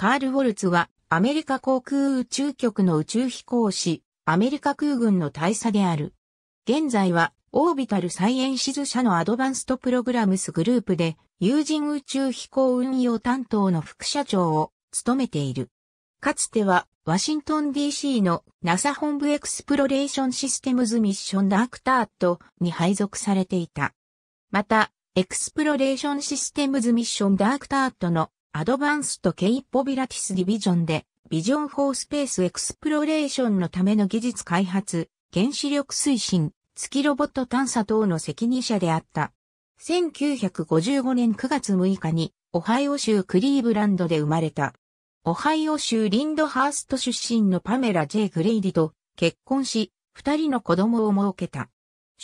カール・ウォルツはアメリカ航空宇宙局の宇宙飛行士、アメリカ空軍の大佐である。現在はオービタルサイエンシズ社のアドバンストプログラムスグループで有人宇宙飛行運用担当の副社長を務めている。かつてはワシントン DC の NASA 本部エクスプロレーションシステムズミッションダークタートに配属されていた。また、エクスプロレーションシステムズミッションダークタートのアドバンストケイポビラティスディビジョンで、ビジョンフォースペースエクスプロレーションのための技術開発、原子力推進、月ロボット探査等の責任者であった。1955年9月6日に、オハイオ州クリーブランドで生まれた。オハイオ州リンドハースト出身のパメラ・ジェイグレイリと結婚し、二人の子供を設けた。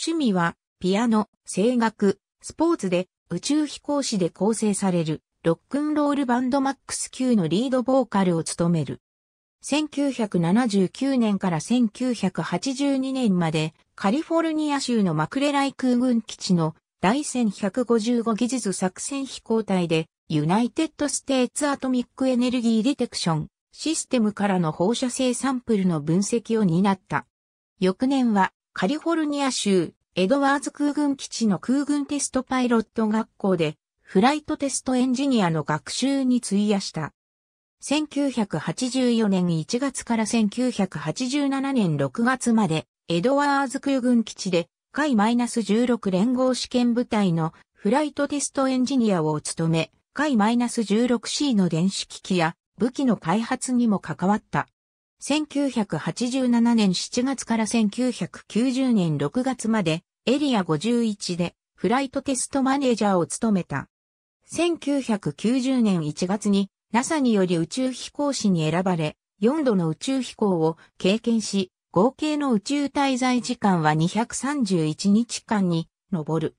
趣味は、ピアノ、声楽、スポーツで、宇宙飛行士で構成されるロックンロールバンドマックス Q のリードボーカルを務める。1979年から1982年までカリフォルニア州のマクレライ空軍基地の第1155技術作戦飛行隊でユナイテッドステーツアトミックエネルギーディテクションシステムからの放射性サンプルの分析を担った。翌年はカリフォルニア州エドワーズ空軍基地の空軍テストパイロット学校でフライトテストエンジニアの学習に費やした。1984年1月から1987年6月まで、エドワーズ空軍基地で、海 -16 連合試験部隊のフライトテストエンジニアを務め、海 -16C の電子機器や武器の開発にも関わった。1987年7月から1990年6月までエリア51でフライトテストマネージャーを務めた。1990年1月に NASA により宇宙飛行士に選ばれ、4度の宇宙飛行を経験し、合計の宇宙滞在時間は231日間に上る。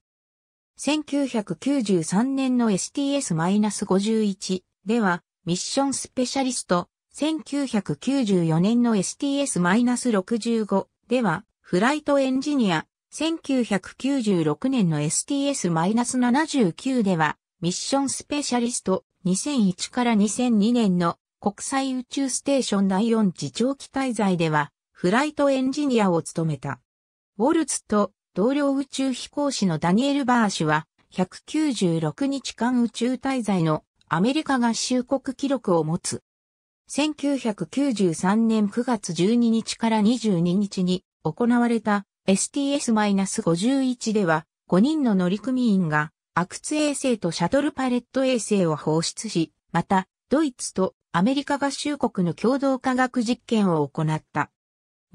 1993年の STS-51 では、ミッションスペシャリスト、1994年の STS-65 では、フライトエンジニア、1996年の STS-79 では、ミッションスペシャリスト2001から2002年の国際宇宙ステーション第4次長期滞在ではフライトエンジニアを務めた。ウォルツと同僚宇宙飛行士のダニエル・バーシュは196日間宇宙滞在のアメリカ合衆国記録を持つ。1993年9月12日から22日に行われた STS-51 では5人の乗組員がアクツ衛星とシャトルパレット衛星を放出し、また、ドイツとアメリカ合衆国の共同科学実験を行った。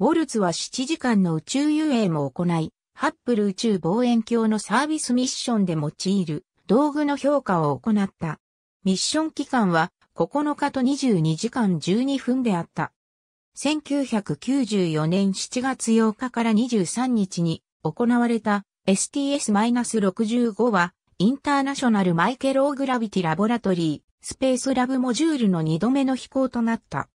ウォルツは7時間の宇宙遊泳も行い、ハッブル宇宙望遠鏡のサービスミッションで用いる道具の評価を行った。ミッション期間は9日と22時間12分であった。1994年7月8日から23日に行われた STS-65 はインターナショナルマイケローグラビティラボラトリー、スペースラブモジュールの2度目の飛行となった。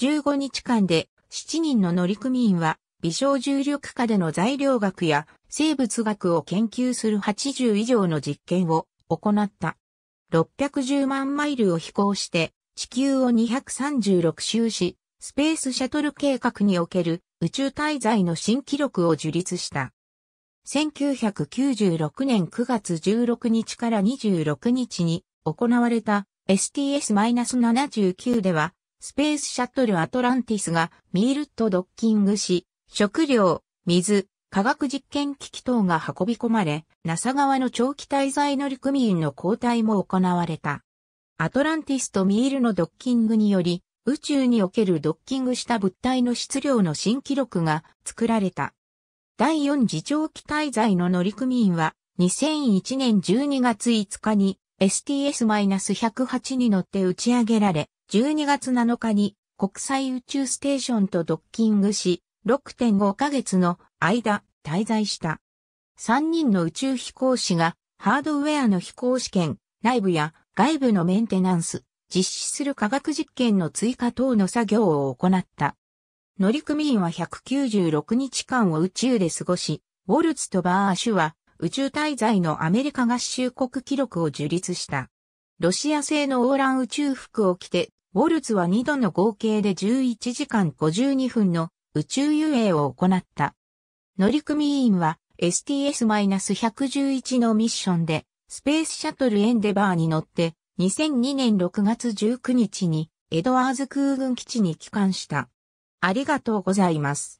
15日間で7人の乗組員は微小重力下での材料学や生物学を研究する80以上の実験を行った。610万マイルを飛行して地球を236周し、スペースシャトル計画における宇宙滞在の新記録を樹立した。1996年9月16日から26日に行われた STS-79 では、スペースシャトルアトランティスがミールとドッキングし、食料、水、科学実験機器等が運び込まれ、NASA 側の長期滞在乗組員の交代も行われた。アトランティスとミールのドッキングにより、宇宙におけるドッキングした物体の質量の新記録が作られた。第4次長期滞在の乗組員は、2001年12月5日に STS-108 に乗って打ち上げられ、12月7日に国際宇宙ステーションとドッキングし、6.5ヶ月の間滞在した。3人の宇宙飛行士がハードウェアの飛行試験、内部や外部のメンテナンス、実施する科学実験の追加等の作業を行った。乗組員は196日間を宇宙で過ごし、ウォルツとバーシュは宇宙滞在のアメリカ合衆国記録を樹立した。ロシア製のオーラン宇宙服を着て、ウォルツは2度の合計で11時間52分の宇宙遊泳を行った。乗組員は STS-111 のミッションでスペースシャトルエンデバーに乗って2002年6月19日にエドワーズ空軍基地に帰還した。ありがとうございます。